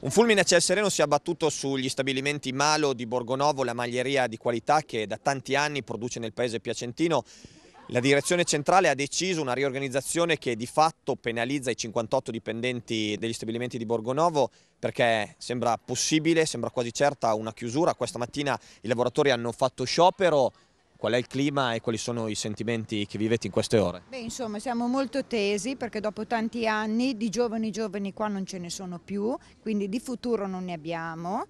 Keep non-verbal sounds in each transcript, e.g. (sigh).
Un fulmine a ciel sereno si è abbattuto sugli stabilimenti Malo di Borgonovo, la maglieria di qualità che da tanti anni produce nel paese piacentino. La direzione centrale ha deciso una riorganizzazione che di fatto penalizza i 58 dipendenti degli stabilimenti di Borgonovo perché sembra possibile, sembra quasi certa una chiusura. Questa mattina i lavoratori hanno fatto sciopero, Qual è il clima e quali sono i sentimenti che vivete in queste ore? Beh, insomma, siamo molto tesi perché dopo tanti anni di giovani giovani qua non ce ne sono più, quindi di futuro non ne abbiamo.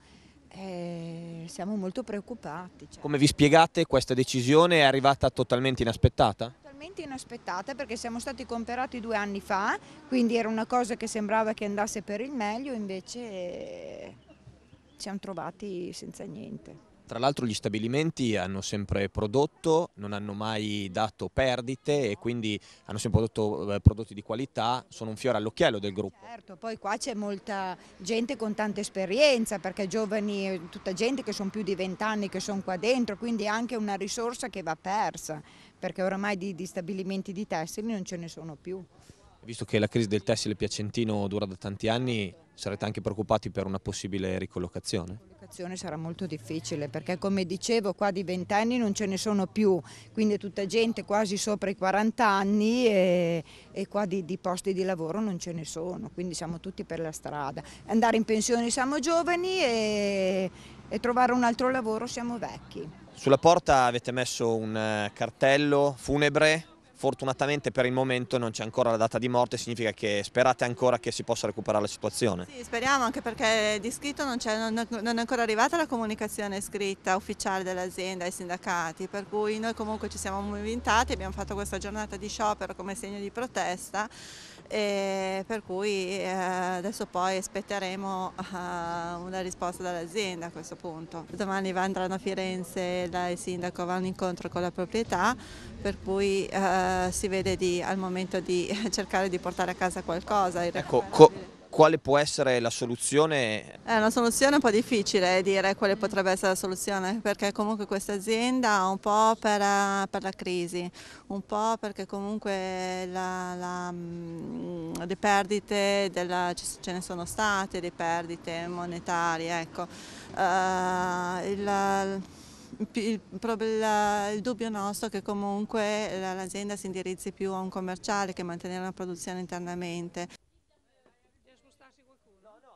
E eh, siamo molto preoccupati. Cioè. Come vi spiegate questa decisione è arrivata totalmente inaspettata? Totalmente inaspettata perché siamo stati comperati due anni fa, quindi era una cosa che sembrava che andasse per il meglio, invece eh, ci siamo trovati senza niente. Tra l'altro gli stabilimenti hanno sempre prodotto, non hanno mai dato perdite e quindi hanno sempre prodotto eh, prodotti di qualità, sono un fiore all'occhiello del gruppo. Certo, poi qua c'è molta gente con tanta esperienza perché giovani, eh, tutta gente che sono più di vent'anni che sono qua dentro, quindi è anche una risorsa che va persa perché oramai di, di stabilimenti di tessili non ce ne sono più. Visto che la crisi del tessile piacentino dura da tanti anni, sarete anche preoccupati per una possibile ricollocazione? situazione sarà molto difficile perché come dicevo qua di vent'anni non ce ne sono più, quindi è tutta gente quasi sopra i 40 anni e, e qua di, di, posti di lavoro non ce ne sono, quindi siamo tutti per la strada. Andare in pensione siamo giovani e, e trovare un altro lavoro siamo vecchi. Sulla porta avete messo un eh, cartello funebre fortunatamente per il momento non c'è ancora la data di morte, significa che sperate ancora che si possa recuperare la situazione. Sì, speriamo anche perché di scritto non, è, non, è ancora arrivata la comunicazione scritta ufficiale dell'azienda ai sindacati, per cui noi comunque ci siamo movimentati, abbiamo fatto questa giornata di sciopero come segno di protesta, per cui... Eh, adesso poi aspetteremo ah, una risposta dall'azienda a questo punto. Domani andranno a Firenze, il sindaco va a un incontro con la proprietà, per cui eh, si vede di, al momento di (laughs) cercare di portare a casa qualcosa. Ecco, quale può essere la soluzione? È una soluzione un po' difficile dire quale potrebbe essere la soluzione, perché comunque questa azienda ha un po' per, eh, per, la crisi, un po' perché comunque la, la, mm, le perdite della, ce ne sono state, le perdite monetarie, ecco. Uh, il, il, il, dubbio nostro è che comunque l'azienda si indirizzi più a un commerciale che mantenere una produzione internamente.